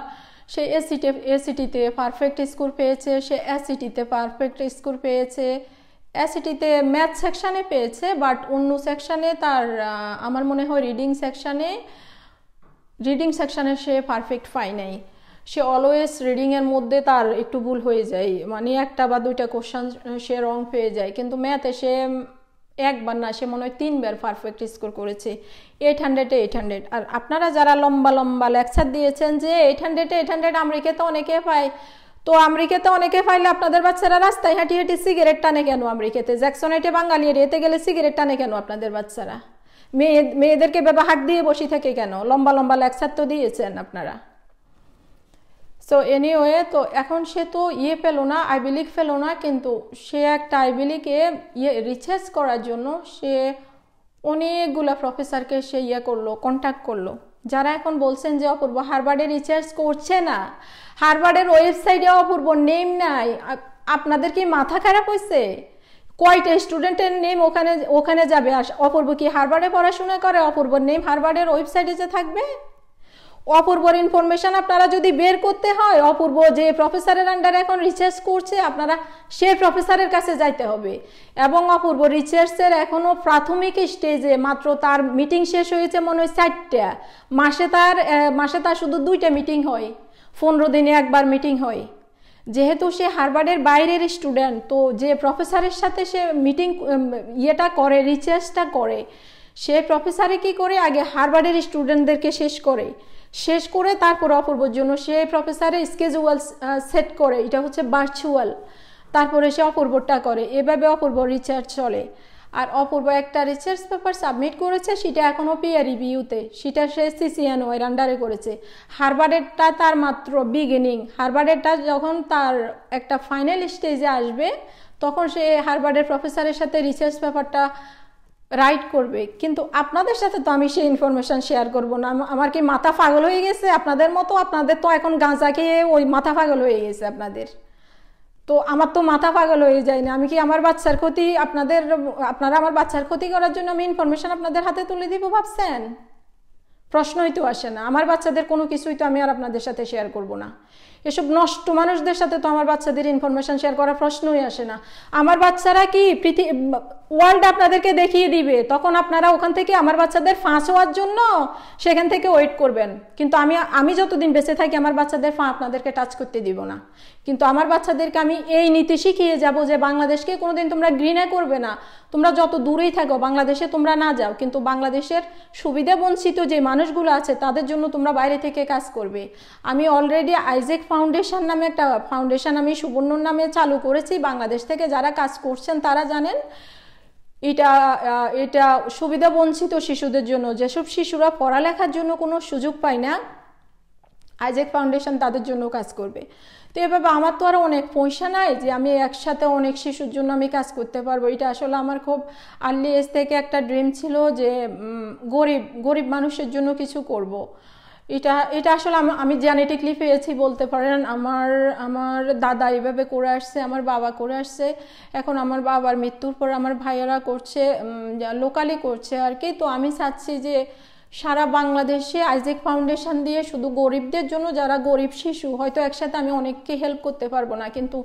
সে এসিটি এসিটিতে পারফেক্ট স্কোর পেয়েছে সে এসিটিতে পারফেক্ট স্কোর পেয়েছে এসিটিতে ম্যাথ সেকশানে পেয়েছে বাট অন্য সেকশানে তার আমার মনে হয় রিডিং সেকশানে রিডিং সেকশানে সে পারফেক্ট পায় নাই সে অলওয়েজ রিডিংয়ের মধ্যে তার একটু ভুল হয়ে যায় মানে একটা বা দুইটা কোশ্চান সে রং পেয়ে যায় কিন্তু ম্যাথে সে একবার না সে মনে হয় তিনবার পারফেক্ট স্কোর করেছে এইট হান্ড্রেডে এইট হান্ড্রেড আর আপনারা যারা লম্বা লম্বা লেকচার দিয়েছেন যে এইট হান্ড্রেডে এইট হান্ড্রেড আমেরিকাতে অনেকে পায় তো আমেরিকাতে অনেকে পাইলে আপনাদের বাচ্চারা রাস্তায় হাঁটি হাঁটি সিগারেট টানে কেন আমেরিকাতে জ্যাকসন হেঁটে বাঙালি এরিয়াতে গেলে সিগারেট টানে কেন আপনাদের বাচ্চারা মেয়ে মেয়েদেরকে ব্যবহার দিয়ে বসে থাকে কেন লম্বা লম্বা লেকচার তো দিয়েছেন আপনারা সো এনিওয়ে তো এখন সে তো ইয়ে পেলো না আইবিলিক ফেলো না কিন্তু সে একটা আইবিলিকে ইয়ে রিচার্জ করার জন্য সে অনেকগুলো প্রফেসরকে সে ইয়ে করলো কন্ট্যাক্ট করলো যারা এখন বলছেন যে অপূর্ব হারবার্ডে রিচার্জ করছে না হারবার্ডের ওয়েবসাইটে অপূর্ব নেম নাই আপনাদের কি মাথা খারাপ হয়েছে কয়টা স্টুডেন্টের নেম ওখানে ওখানে যাবে আর অপূর্ব কি হারবার্ডে পড়াশোনা করে অপূর্বর নেম হারবার্ডের ওয়েবসাইটে যে থাকবে অপূর্বর ইনফরমেশন আপনারা যদি বের করতে হয় অপূর্ব যে প্রফেসরের আন্ডারে এখন রিসার্চ করছে আপনারা সে প্রফেসরের কাছে যাইতে হবে এবং অপূর্ব রিসার্চের এখনও প্রাথমিক স্টেজে মাত্র তার মিটিং শেষ হয়েছে মনে হয় চারটা মাসে তার মাসে তার শুধু দুইটা মিটিং হয় পনেরো দিনে একবার মিটিং হয় যেহেতু সে হারবার্ডের বাইরের স্টুডেন্ট তো যে প্রফেসরের সাথে সে মিটিং ইয়েটা করে রিচার্জটা করে সে প্রফেসরে কি করে আগে হারবার্ডের স্টুডেন্টদেরকে শেষ করে শেষ করে তারপর অপূর্বর জন্য সে প্রফেসরের স্কেজুয়াল সেট করে এটা হচ্ছে ভার্চুয়াল তারপরে সে অপূর্বটা করে এভাবে অপূর্ব রিসার্চ চলে আর অপূর্ব একটা রিসার্চ পেপার সাবমিট করেছে সেটা এখনও পিয়ার রিভিউতে সেটা সে সিসিএন ওয়ের আন্ডারে করেছে হারবারেরটা তার মাত্র বিগিনিং হারবারেরটা যখন তার একটা ফাইনাল স্টেজে আসবে তখন সে হারবারের প্রফেসরের সাথে রিসার্চ পেপারটা রাইট করবে কিন্তু আপনাদের সাথে তো আমি সেই ইনফরমেশান শেয়ার করব না আমার কি মাথা পাগল হয়ে গেছে আপনাদের মতো আপনাদের তো এখন গাঁজা খেয়ে ওই মাথা পাগল হয়ে গেছে আপনাদের তো আমার তো মাথা পাগল হয়ে যায় না আমি কি আমার বাচ্চার ক্ষতি আপনাদের আপনারা আমার বাচ্চার ক্ষতি করার জন্য আমি ইনফরমেশান আপনাদের হাতে তুলে দিব ভাবছেন প্রশ্নই তো আসে না আমার বাচ্চাদের কোনো কিছুই তো আমি আর আপনাদের সাথে শেয়ার করব না এসব নষ্ট মানুষদের সাথে তো আমার বাচ্চাদের ইনফরমেশন শেয়ার করার প্রশ্নই আসে না আমার বাচ্চারা কি পৃথিবী ওয়ার্ল্ড আপনাদেরকে দেখিয়ে দিবে তখন আপনারা ওখান থেকে আমার বাচ্চাদের ফাঁস হওয়ার জন্য সেখান থেকে ওয়েট করবেন কিন্তু আমি আমি যতদিন বেঁচে থাকি আমার বাচ্চাদের ফাঁ আপনাদেরকে টাচ করতে দিব না কিন্তু আমার বাচ্চাদেরকে আমি এই নীতি শিখিয়ে যাব যে বাংলাদেশকে কোনোদিন তোমরা ঘৃণা করবে না তোমরা যত দূরেই থাকো বাংলাদেশে তোমরা না যাও কিন্তু বাংলাদেশের সুবিধা বঞ্চিত যে মানুষগুলো আছে তাদের জন্য তোমরা বাইরে থেকে কাজ করবে আমি অলরেডি আইজেক ফাউন্ডেশন নামে একটা ফাউন্ডেশন আমি সুবর্ণর নামে চালু করেছি বাংলাদেশ থেকে যারা কাজ করছেন তারা জানেন এটা এটা সুবিধা বঞ্চিত শিশুদের জন্য যেসব শিশুরা পড়ালেখার জন্য কোনো সুযোগ পায় না আইজেক ফাউন্ডেশন তাদের জন্য কাজ করবে তো এভাবে আমার তো আর অনেক পয়সা নাই যে আমি একসাথে অনেক শিশুর জন্য আমি কাজ করতে পারবো এটা আসলে আমার খুব আর্লি এজ থেকে একটা ড্রিম ছিল যে গরিব গরিব মানুষের জন্য কিছু করব। এটা এটা আসলে আমি জেনেটিকলি পেয়েছি বলতে পারেন আমার আমার দাদা এভাবে করে আসছে আমার বাবা করে আসছে এখন আমার বাবার মৃত্যুর পর আমার ভাইয়েরা করছে লোকালি করছে আর কি তো আমি চাচ্ছি যে সারা বাংলাদেশে আইজেক ফাউন্ডেশন দিয়ে শুধু গরিবদের জন্য যারা গরিব শিশু হয়তো একসাথে আমি অনেককে হেল্প করতে পারবো না কিন্তু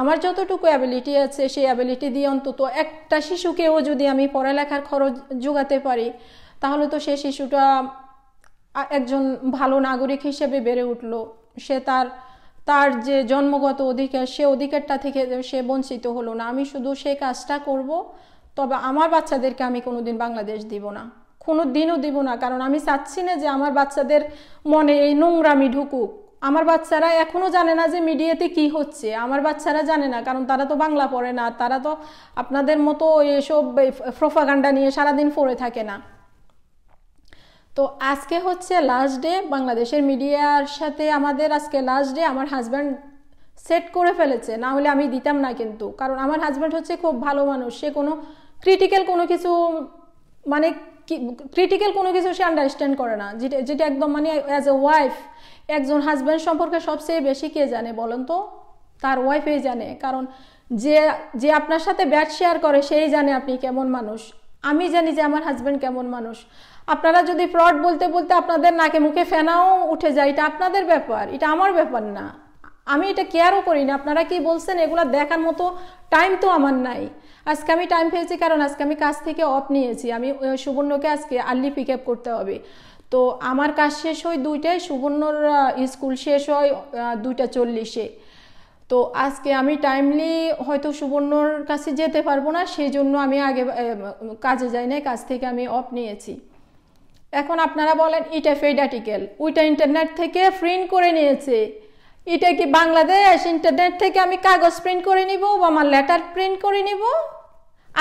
আমার যতটুকু অ্যাবিলিটি আছে সেই অ্যাবিলিটি দিয়ে অন্তত একটা শিশুকেও যদি আমি পড়ালেখার খরচ যোগাতে পারি তাহলে তো সে শিশুটা একজন ভালো নাগরিক হিসেবে বেড়ে উঠল সে তার তার যে জন্মগত অধিকার সে অধিকারটা থেকে সে বঞ্চিত হলো না আমি শুধু সেই কাজটা করব তবে আমার বাচ্চাদেরকে আমি কোনোদিন বাংলাদেশ দিব না কোনো দিনও দিব না কারণ আমি চাচ্ছি না যে আমার বাচ্চাদের মনে এই নোংরামি ঢুকুক আমার বাচ্চারা এখনও জানে না যে মিডিয়াতে কি হচ্ছে আমার বাচ্চারা জানে না কারণ তারা তো বাংলা পড়ে না তারা তো আপনাদের মতো এসব প্রোফাগান্ডা নিয়ে সারাদিন পড়ে থাকে না তো আজকে হচ্ছে লাস্ট ডে বাংলাদেশের মিডিয়ার সাথে আমাদের আজকে লাস্ট ডে আমার হাজব্যান্ড সেট করে ফেলেছে না হলে আমি দিতাম না কিন্তু কারণ আমার হাজব্যান্ড হচ্ছে খুব ভালো মানুষ সে কোনো ক্রিটিক্যাল কোনো কিছু মানে ক্রিটিক্যাল কোনো কিছু সে আন্ডারস্ট্যান্ড করে না যেটা যেটা একদম মানে অ্যাজ এ ওয়াইফ একজন হাজব্যান্ড সম্পর্কে সবচেয়ে বেশি কে জানে বলেন তো তার ওয়াইফই জানে কারণ যে যে আপনার সাথে ব্যাট শেয়ার করে সেই জানে আপনি কেমন মানুষ আমি জানি যে আমার হাজব্যান্ড কেমন মানুষ আপনারা যদি ফ্রড বলতে বলতে আপনাদের নাকে মুখে ফেনাও উঠে যায় এটা আপনাদের ব্যাপার এটা আমার ব্যাপার না আমি এটা কেয়ারও করি না আপনারা কি বলছেন এগুলো দেখার মতো টাইম তো আমার নাই আজকে আমি টাইম পেয়েছি কারণ আজকে আমি কাজ থেকে অফ নিয়েছি আমি সুবর্ণকে আজকে আর্লি পিক আপ করতে হবে তো আমার কাজ শেষ হয় দুইটায় সুবর্ণর স্কুল শেষ হয় দুইটা চল্লিশে তো আজকে আমি টাইমলি হয়তো সুবর্ণর কাছে যেতে পারবো না সেই জন্য আমি আগে কাজে যাই নাই কাজ থেকে আমি অফ নিয়েছি এখন আপনারা বলেন এটা ফেড আর্টিকেল ওইটা ইন্টারনেট থেকে প্রিন্ট করে নিয়েছে এটা কি বাংলাদেশ ইন্টারনেট থেকে আমি কাগজ প্রিন্ট করে নিব বা আমার লেটার প্রিন্ট করে নিব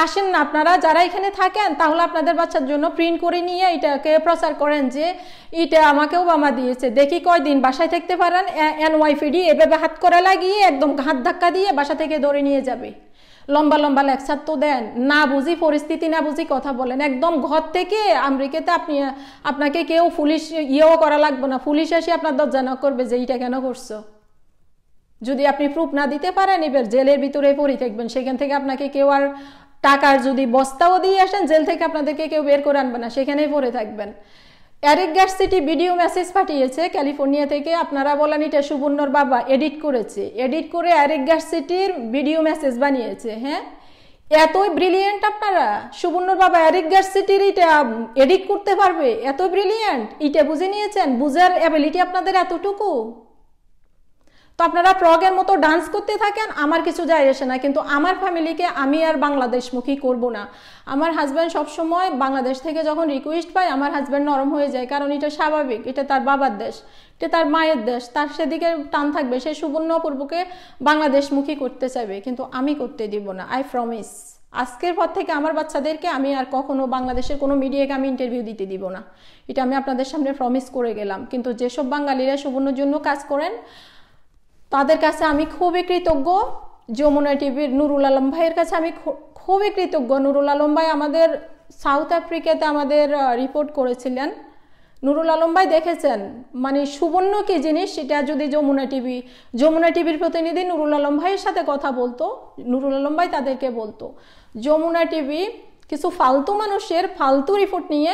আসেন না আপনারা যারা এখানে থাকেন তাহলে আপনাদের বাচ্চার জন্য প্রিন্ট করে নিয়ে এটাকে প্রচার করেন যে এটা আমাকে ওবামা দিয়েছে দেখি কয়দিন বাসায় থাকতে পারেন এনওয়াইফিডি এভাবে হাত করা লাগিয়ে একদম হাত ধাক্কা দিয়ে বাসা থেকে ধরে নিয়ে যাবে লম্বা লম্বা লেকচার তো দেন না বুঝি পরিস্থিতি না বুঝি কথা বলেন একদম ঘর থেকে আমেরিকাতে আপনি আপনাকে কেউ পুলিশ ইয়েও করা লাগবে না পুলিশ এসে আপনার দরজা না করবে যে এইটা কেন করছো যদি আপনি প্রুফ না দিতে পারেন এবার জেলের ভিতরে পড়ে থাকবেন সেখান থেকে আপনাকে কেউ আর টাকার যদি বস্তাও দিয়ে আসেন জেল থেকে আপনাদেরকে কেউ বের করে আনবে না সেখানেই পড়ে থাকবেন অ্যারেক সিটি ভিডিও মেসেজ পাঠিয়েছে ক্যালিফোর্নিয়া থেকে আপনারা বলেন এটা সুবর্ণর বাবা এডিট করেছে এডিট করে অ্যারেক সিটির ভিডিও মেসেজ বানিয়েছে হ্যাঁ এতই ব্রিলিয়েন্ট আপনারা সুবর্ণর বাবা অ্যারিক সিটির এটা এডিট করতে পারবে এত ব্রিলিয়েন্ট এটা বুঝে নিয়েছেন বুঝার অ্যাবিলিটি আপনাদের এতটুকু তো আপনারা প্রগের মতো ডান্স করতে থাকেন আমার কিছু যায় আসে না কিন্তু আমার ফ্যামিলিকে আমি আর বাংলাদেশমুখী করব না আমার হাজব্যান্ড সবসময় বাংলাদেশ থেকে যখন রিকোয়েস্ট পায় আমার হাজব্যান্ড নরম হয়ে যায় কারণ এটা স্বাভাবিক এটা তার বাবার দেশ এটা তার মায়ের দেশ তার সেদিকে টান থাকবে সে সুবর্ণপূর্বকে বাংলাদেশমুখী করতে চাইবে কিন্তু আমি করতে দিব না আই প্রমিস আজকের পর থেকে আমার বাচ্চাদেরকে আমি আর কখনো বাংলাদেশের কোনো মিডিয়াকে আমি ইন্টারভিউ দিতে দিব না এটা আমি আপনাদের সামনে প্রমিস করে গেলাম কিন্তু যেসব বাঙালিরা সুবর্ণর জন্য কাজ করেন তাদের কাছে আমি খুবই কৃতজ্ঞ যমুনা টিভির নুরুল আলম ভাইয়ের কাছে আমি খুবই কৃতজ্ঞ নুরুল আলম ভাই আমাদের সাউথ আফ্রিকাতে আমাদের রিপোর্ট করেছিলেন নুরুল আলম ভাই দেখেছেন মানে সুবর্ণ কি জিনিস সেটা যদি যমুনা টিভি যমুনা টিভির প্রতিনিধি নুরুল আলম ভাইয়ের সাথে কথা বলতো নুরুল আলম ভাই তাদেরকে বলতো যমুনা টিভি কিছু ফালতু মানুষের ফালতু রিপোর্ট নিয়ে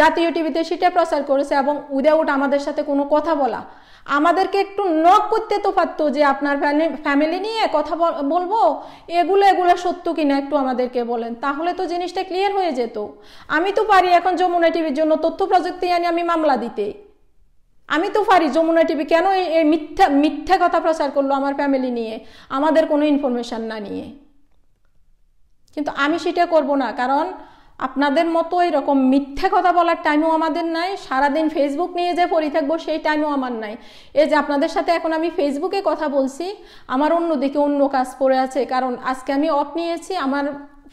জাতীয় টিভিতে সেটা প্রচার করেছে এবং উইদাউট আমাদের সাথে কোনো কথা বলা আমাদেরকে একটু নক করতে তো পারতো যে আপনার ফ্যামিলি নিয়ে কথা বলবো এগুলো এগুলো সত্য কিনা একটু আমাদেরকে বলেন তাহলে তো জিনিসটা ক্লিয়ার হয়ে যেত আমি তো পারি এখন যমুনা টিভির জন্য তথ্য প্রযুক্তি আনি আমি মামলা দিতে আমি তো পারি যমুনা টিভি কেন এই মিথ্যা মিথ্যা কথা প্রচার করলো আমার ফ্যামিলি নিয়ে আমাদের কোনো ইনফরমেশান না নিয়ে কিন্তু আমি সেটা করব না কারণ আপনাদের মতো এরকম মিথ্যা কথা বলার টাইমও আমাদের নাই সারাদিন ফেসবুক নিয়ে যে পড়ে থাকবো সেই টাইমও আমার নাই এই যে আপনাদের সাথে এখন আমি ফেসবুকে কথা বলছি আমার অন্যদিকে অন্য কাজ পড়ে আছে কারণ আজকে আমি অফ নিয়েছি আমার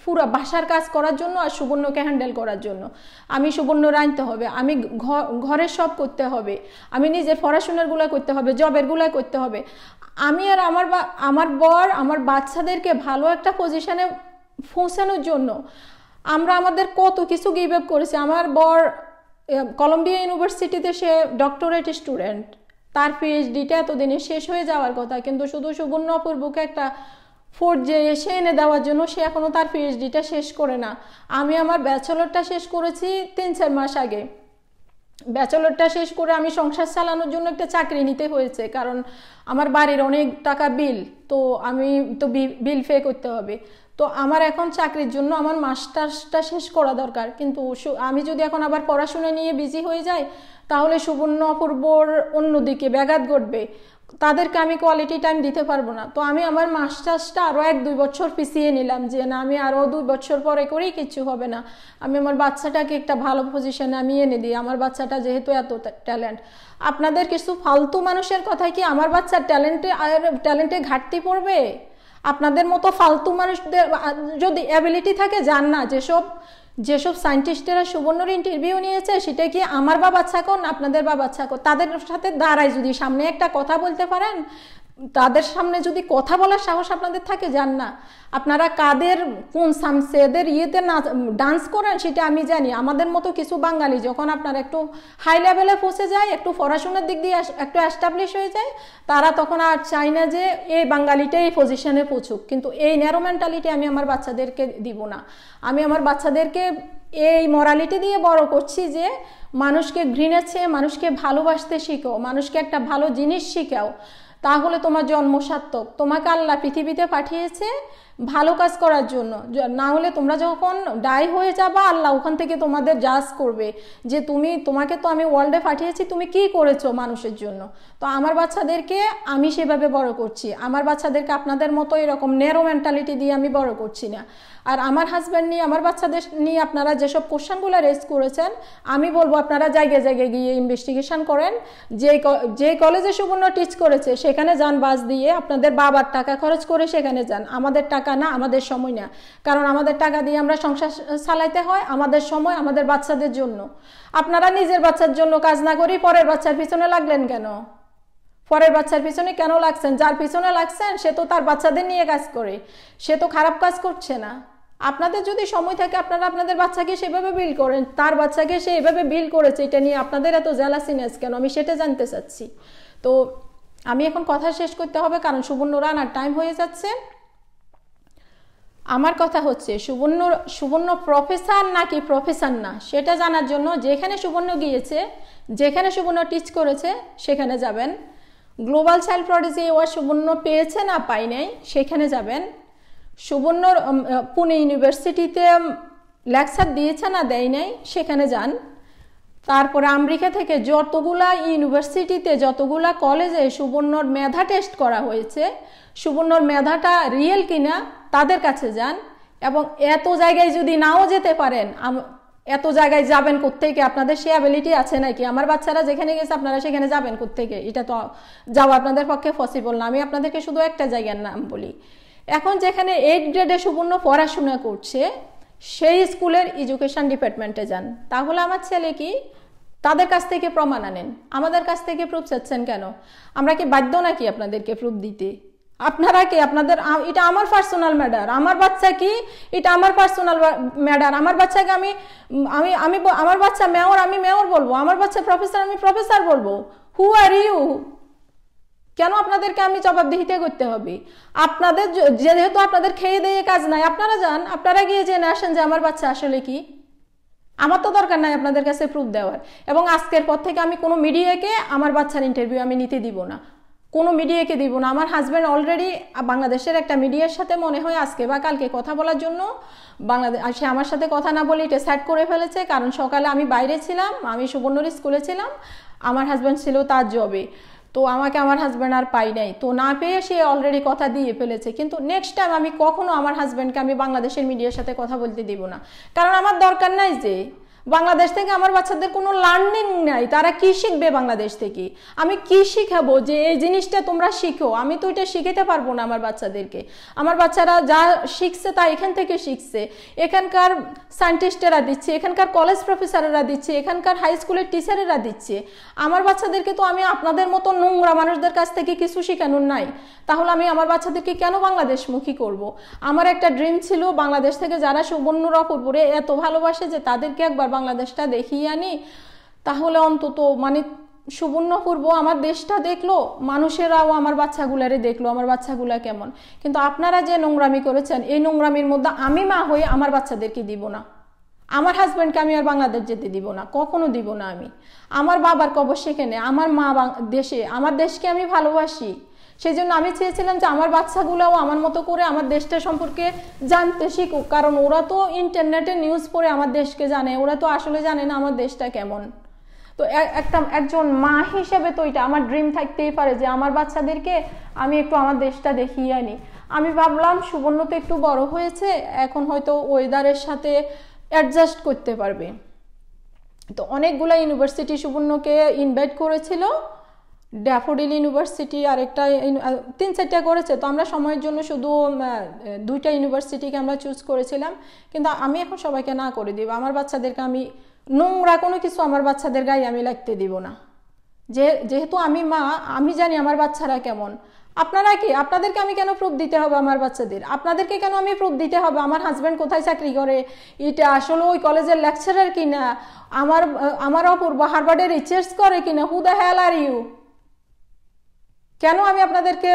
পুরো বাসার কাজ করার জন্য আর সুবর্ণকে হ্যান্ডেল করার জন্য আমি সুবর্ণ রাঁধতে হবে আমি ঘরের সব করতে হবে আমি নিজে পড়াশোনারগুলো করতে হবে জবেরগুলো করতে হবে আমি আর আমার আমার বর আমার বাচ্চাদেরকে ভালো একটা পজিশানে পৌঁছানোর জন্য আমরা আমাদের কত কিছু গিভ আপ করেছি আমার বর কলম্বিয়া ইউনিভার্সিটিতে সে ডক্টরেট স্টুডেন্ট তার পিএইচডিটা এতদিনে শেষ হয়ে যাওয়ার কথা কিন্তু শুধু সুবর্ণ অপূর্বকে একটা ফোর যে এসে এনে দেওয়ার জন্য সে এখনও তার পিএইচডিটা শেষ করে না আমি আমার ব্যাচেলরটা শেষ করেছি তিন চার মাস আগে ব্যাচেলরটা শেষ করে আমি সংসার চালানোর জন্য একটা চাকরি নিতে হয়েছে কারণ আমার বাড়ির অনেক টাকা বিল তো আমি তো বিল পে করতে হবে তো আমার এখন চাকরির জন্য আমার মাস্টার্সটা শেষ করা দরকার কিন্তু আমি যদি এখন আবার পড়াশোনা নিয়ে বিজি হয়ে যাই তাহলে সুবর্ণ অপূর্বর অন্যদিকে ব্যাঘাত ঘটবে তাদেরকে আমি কোয়ালিটি টাইম দিতে পারবো না তো আমি আমার মাস্টার্সটা আরও এক দুই বছর পিছিয়ে নিলাম যে না আমি আরও দুই বছর পরে করেই কিছু হবে না আমি আমার বাচ্চাটাকে একটা ভালো পজিশনে আমি এনে দিই আমার বাচ্চাটা যেহেতু এত ট্যালেন্ট আপনাদের কিছু ফালতু মানুষের কথা কি আমার বাচ্চার ট্যালেন্টে আর ট্যালেন্টে ঘাটতি পড়বে আপনাদের মতো ফালতু মানুষদের যদি অ্যাবিলিটি থাকে যান না যেসব যেসব সায়েন্টিস্টেরা সুবর্ণর ইন্টারভিউ নিয়েছে সেটা কি আমার বা ছাকো না আপনাদের বা ছাকো তাদের সাথে দাঁড়ায় যদি সামনে একটা কথা বলতে পারেন তাদের সামনে যদি কথা বলার সাহস আপনাদের থাকে যান না আপনারা কাদের কোন সামসেদের ইয়েতে না ডান্স করেন সেটা আমি জানি আমাদের মতো কিছু বাঙালি যখন আপনারা একটু হাই লেভেলে পৌঁছে যায় একটু পড়াশোনার দিক দিয়ে একটু অ্যাস্টাবলিশ হয়ে যায় তারা তখন আর চাই না যে এই বাঙালিটা এই পজিশনে পৌঁছুক কিন্তু এই ন্যারো মেন্টালিটি আমি আমার বাচ্চাদেরকে দিব না আমি আমার বাচ্চাদেরকে এই মরালিটি দিয়ে বড় করছি যে মানুষকে ঘৃণেছে মানুষকে ভালোবাসতে শিখো মানুষকে একটা ভালো জিনিস শিখাও তাহলে তোমার জন্ম সার্থক তোমাকে আল্লাহ পৃথিবীতে পাঠিয়েছে ভালো কাজ করার জন্য না হলে তোমরা যখন ডাই হয়ে যাবা আল্লাহ ওখান থেকে তোমাদের জাজ করবে যে তুমি তোমাকে তো আমি ওয়ার্ল্ডে পাঠিয়েছি তুমি কি করেছো মানুষের জন্য তো আমার বাচ্চাদেরকে আমি সেভাবে বড় করছি আমার বাচ্চাদেরকে আপনাদের মতো এরকম নেরো মেন্টালিটি দিয়ে আমি বড় করছি না আর আমার হাজব্যান্ড নিয়ে আমার বাচ্চাদের নিয়ে আপনারা যেসব কোশ্চেনগুলো রেজ করেছেন আমি বলবো আপনারা জায়গায় জায়গায় গিয়ে ইনভেস্টিগেশন করেন যে যে কলেজে সুবর্ণ টিচ করেছে সেখানে যান বাস দিয়ে আপনাদের বাবার টাকা খরচ করে সেখানে যান আমাদের টাকা না আমাদের সময় না কারণ আমাদের টাকা দিয়ে আমরা সংসার চালাইতে হয় আমাদের সময় আমাদের বাচ্চাদের জন্য আপনারা নিজের বাচ্চার জন্য কাজ না করেই পরের বাচ্চার পিছনে লাগলেন কেন পরের বাচ্চার পিছনে কেন লাগছেন যার পিছনে লাগছেন সে তো তার বাচ্চাদের নিয়ে কাজ করে সে তো খারাপ কাজ করছে না আপনাদের যদি সময় থাকে আপনারা আপনাদের বাচ্চাকে সেভাবে বিল করেন তার বাচ্চাকে সে এভাবে বিল করেছে এটা নিয়ে আপনাদের এত জেলাসিনেস কেন আমি সেটা জানতে চাচ্ছি তো আমি এখন কথা শেষ করতে হবে কারণ সুবর্ণ রানার টাইম হয়ে যাচ্ছে আমার কথা হচ্ছে সুবর্ণ সুবর্ণ প্রফেসর নাকি প্রফেসর না সেটা জানার জন্য যেখানে সুবর্ণ গিয়েছে যেখানে সুবর্ণ টিচ করেছে সেখানে যাবেন গ্লোবাল চাইল্ড প্রডিজি ওয়া সুবর্ণ পেয়েছে না পাই নাই সেখানে যাবেন সুবর্ণ পুনে ইউনিভার্সিটিতে লেকচার দিয়েছে না দেয় নাই সেখানে যান তারপরে আমেরিকা থেকে যতগুলা ইউনিভার্সিটিতে যতগুলা কলেজে সুবর্ণর মেধা টেস্ট করা হয়েছে সুবর্ণর মেধাটা রিয়েল কিনা তাদের কাছে যান এবং এত জায়গায় যদি নাও যেতে পারেন এত জায়গায় যাবেন কোথেকে আপনাদের সে অ্যাবিলিটি আছে নাকি আমার বাচ্চারা যেখানে গেছে আপনারা সেখানে যাবেন কোথেকে এটা তো যাওয়া আপনাদের পক্ষে পসিবল না আমি আপনাদেরকে শুধু একটা জায়গার নাম বলি এখন যেখানে এইট গ্রেডে সুবর্ণ পড়াশোনা করছে সেই স্কুলের এডুকেশন ডিপার্টমেন্টে যান তাহলে আমার ছেলে কি তাদের কাছ থেকে প্রমাণ আনেন আমাদের কাছ থেকে প্রুফ চাচ্ছেন কেন আমরা কি বাধ্য নাকি আপনাদেরকে প্রুফ দিতে আপনারা কি আপনাদের এটা আমার পার্সোনাল ম্যাটার আমার বাচ্চা কি এটা আমার পার্সোনাল ম্যাটার আমার বাচ্চাকে আমি আমি আমি আমার বাচ্চা মেয়র আমি মেয়র বলবো আমার বাচ্চা প্রফেসর আমি প্রফেসর বলবো হু আর ইউ কেন আপনাদেরকে আমি জবাবদিহিতে করতে হবে আপনাদের যেহেতু আপনাদের খেয়ে দিয়ে কাজ নাই আপনারা যান আপনারা গিয়ে জেনে আসেন যে আমার বাচ্চা আসলে কি আমার তো দরকার নাই আপনাদের কাছে প্রুফ দেওয়ার এবং আজকের পর থেকে আমি কোনো মিডিয়াকে আমার বাচ্চার ইন্টারভিউ আমি নিতে দিব না কোনো মিডিয়াকে দিব না আমার হাজব্যান্ড অলরেডি বাংলাদেশের একটা মিডিয়ার সাথে মনে হয় আজকে বা কালকে কথা বলার জন্য বাংলাদেশ সে আমার সাথে কথা না বলে এটা স্যাট করে ফেলেছে কারণ সকালে আমি বাইরে ছিলাম আমি সুবর্ণর স্কুলে ছিলাম আমার হাজব্যান্ড ছিল তার জবে তো আমাকে আমার হাজব্যান্ড আর পাই নাই তো না পেয়ে সে অলরেডি কথা দিয়ে ফেলেছে কিন্তু নেক্সট টাইম আমি কখনো আমার হাজব্যান্ডকে আমি বাংলাদেশের মিডিয়ার সাথে কথা বলতে দিব না কারণ আমার দরকার নাই যে বাংলাদেশ থেকে আমার বাচ্চাদের কোনো লার্নিং নাই তারা কি শিখবে বাংলাদেশ থেকে আমি কি শিখাবো যে এই জিনিসটা তোমরা শিখো আমি তো এটা শিখাতে পারবো না আমার বাচ্চাদেরকে আমার বাচ্চারা যা শিখছে তা এখান থেকে শিখছে এখানকার সায়েন্টিস্টেরা দিচ্ছে এখানকার কলেজ প্রফেসরেরা দিচ্ছে এখানকার হাই স্কুলের টিচারেরা দিচ্ছে আমার বাচ্চাদেরকে তো আমি আপনাদের মতো নোংরা মানুষদের কাছ থেকে কিছু শেখানোর নাই তাহলে আমি আমার বাচ্চাদেরকে কেন বাংলাদেশমুখী করব। আমার একটা ড্রিম ছিল বাংলাদেশ থেকে যারা সুবর্ণরা পূর্বরে এত ভালোবাসে যে তাদেরকে একবার বাংলাদেশটা দেখিয়ে আনি তাহলে অন্তত মানে সুবর্ণপূর্ব আমার দেশটা দেখলো মানুষেরাও আমার বাচ্চাগুলারে দেখলো আমার বাচ্চাগুলা কেমন কিন্তু আপনারা যে নোংরামি করেছেন এই নোংরামির মধ্যে আমি মা হয়ে আমার বাচ্চাদেরকে দিব না আমার হাজব্যান্ডকে আমি আর বাংলাদেশ যেতে দিব না কখনো দিব না আমি আমার বাবার কবর সেখানে আমার মা দেশে আমার দেশকে আমি ভালোবাসি সেই জন্য আমি চেয়েছিলাম যে আমার বাচ্চাগুলোও আমার মতো করে আমার দেশটা সম্পর্কে জানতে শিখুক কারণ ওরা তো ইন্টারনেটে নিউজ পড়ে আমার দেশকে জানে ওরা তো আসলে জানে না আমার দেশটা কেমন তো একটা একজন মা হিসেবে তো এটা আমার ড্রিম থাকতেই পারে যে আমার বাচ্চাদেরকে আমি একটু আমার দেশটা দেখিয়ে আনি আমি ভাবলাম সুবর্ণ তো একটু বড় হয়েছে এখন হয়তো ওয়েদারের সাথে অ্যাডজাস্ট করতে পারবে তো অনেকগুলো ইউনিভার্সিটি সুবর্ণকে ইনভাইট করেছিল ড্যাফোডিল ইউনিভার্সিটি আর একটা তিন চারটা করেছে তো আমরা সময়ের জন্য শুধু দুইটা ইউনিভার্সিটিকে আমরা চুজ করেছিলাম কিন্তু আমি এখন সবাইকে না করে দিব আমার বাচ্চাদেরকে আমি নোংরা কোনো কিছু আমার বাচ্চাদের গায়ে আমি লাগতে দিব না যে যেহেতু আমি মা আমি জানি আমার বাচ্চারা কেমন আপনারা কি আপনাদেরকে আমি কেন প্রুফ দিতে হবে আমার বাচ্চাদের আপনাদেরকে কেন আমি প্রুফ দিতে হবে আমার হাজব্যান্ড কোথায় চাকরি করে এটা আসলে ওই কলেজের লেকচারার কিনা আমার আমার অপূর্ব হারবার্ডের রিচার্জ করে কিনা who the Hal are you কেন আমি আপনাদেরকে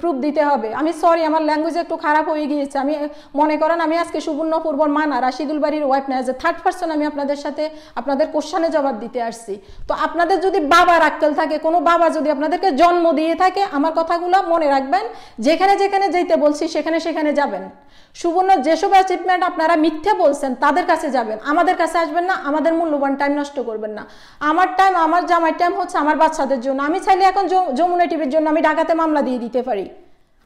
প্রুফ দিতে হবে আমি সরি আমার ল্যাঙ্গুয়েজ একটু খারাপ হয়ে গিয়েছে আমি মনে করেন আমি আজকে পূর্ব মানা রাশিদুল বাড়ির ওয়াইফ না যে থার্ড পার্সন আমি আপনাদের সাথে আপনাদের কোশ্চানে জবাব দিতে আসছি তো আপনাদের যদি বাবা আক্কেল থাকে কোনো বাবা যদি আপনাদেরকে জন্ম দিয়ে থাকে আমার কথাগুলো মনে রাখবেন যেখানে যেখানে যেতে বলছি সেখানে সেখানে যাবেন সুবর্ণ যেসব অ্যাচিভমেন্ট আপনারা মিথ্যে বলছেন তাদের কাছে যাবেন আমাদের কাছে আসবেন না আমাদের মূল্যবান টাইম নষ্ট করবেন না আমার টাইম আমার জামাই টাইম হচ্ছে আমার বাচ্চাদের জন্য আমি চাইলে এখন যমুনা টিভি জন্য আমি ঢাকাতে মামলা দিয়ে দিতে পারি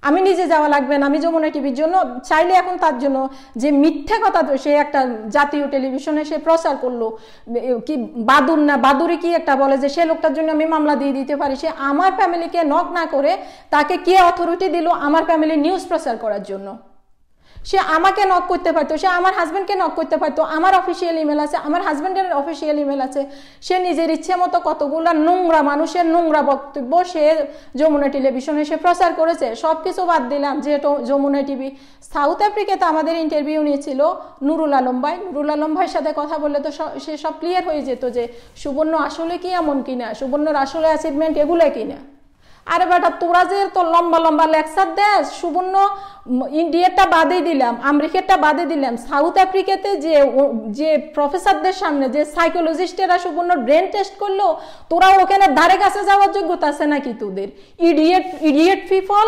আমি নিজে যাওয়া লাগবে না আমি যমুনা টিভির জন্য চাইলে এখন তার জন্য যে মিথ্যা কথা সে একটা জাতীয় টেলিভিশনে সে প্রচার করলো কি বাদুর না বাদুরি কি একটা বলে যে সে লোকটার জন্য আমি মামলা দিয়ে দিতে পারি সে আমার ফ্যামিলিকে নক না করে তাকে কে অথরিটি দিল আমার ফ্যামিলি নিউজ প্রচার করার জন্য সে আমাকে নক করতে পারতো সে আমার হাজব্যান্ডকে নক করতে পারতো আমার অফিসিয়াল ইমেল আছে আমার হাজব্যান্ডের অফিসিয়াল ইমেল আছে সে নিজের ইচ্ছে মতো কতগুলো নোংরা মানুষের নোংরা বক্তব্য সে যমুনা টেলিভিশনে সে প্রচার করেছে সব কিছু বাদ দিলাম যে যমুনা টিভি সাউথ আফ্রিকাতে আমাদের ইন্টারভিউ নিয়েছিল নুরুল আলম ভাই নুরুল আলম ভাইয়ের সাথে কথা বললে তো সে সব ক্লিয়ার হয়ে যেত যে সুবর্ণ আসলে কি এমন কিনা সুবর্ণর আসলে অ্যাচিভমেন্ট এগুলো কিনা আরে বেটা তোরা যে তোর লম্বা লম্বা লেকচার দেশ সুবর্ণ ইন্ডিয়াটা বাদে দিলাম আমেরিকাটা বাদে দিলাম সাউথ আফ্রিকাতে যে যে প্রফেসরদের সামনে যে সাইকোলজিস্টেরা সুবর্ণ ব্রেন টেস্ট করলো তোরা ওখানে ধারে কাছে যাওয়ার যোগ্যতা আছে নাকি তোদের ইডিয়েট ইডিয়েট পিপল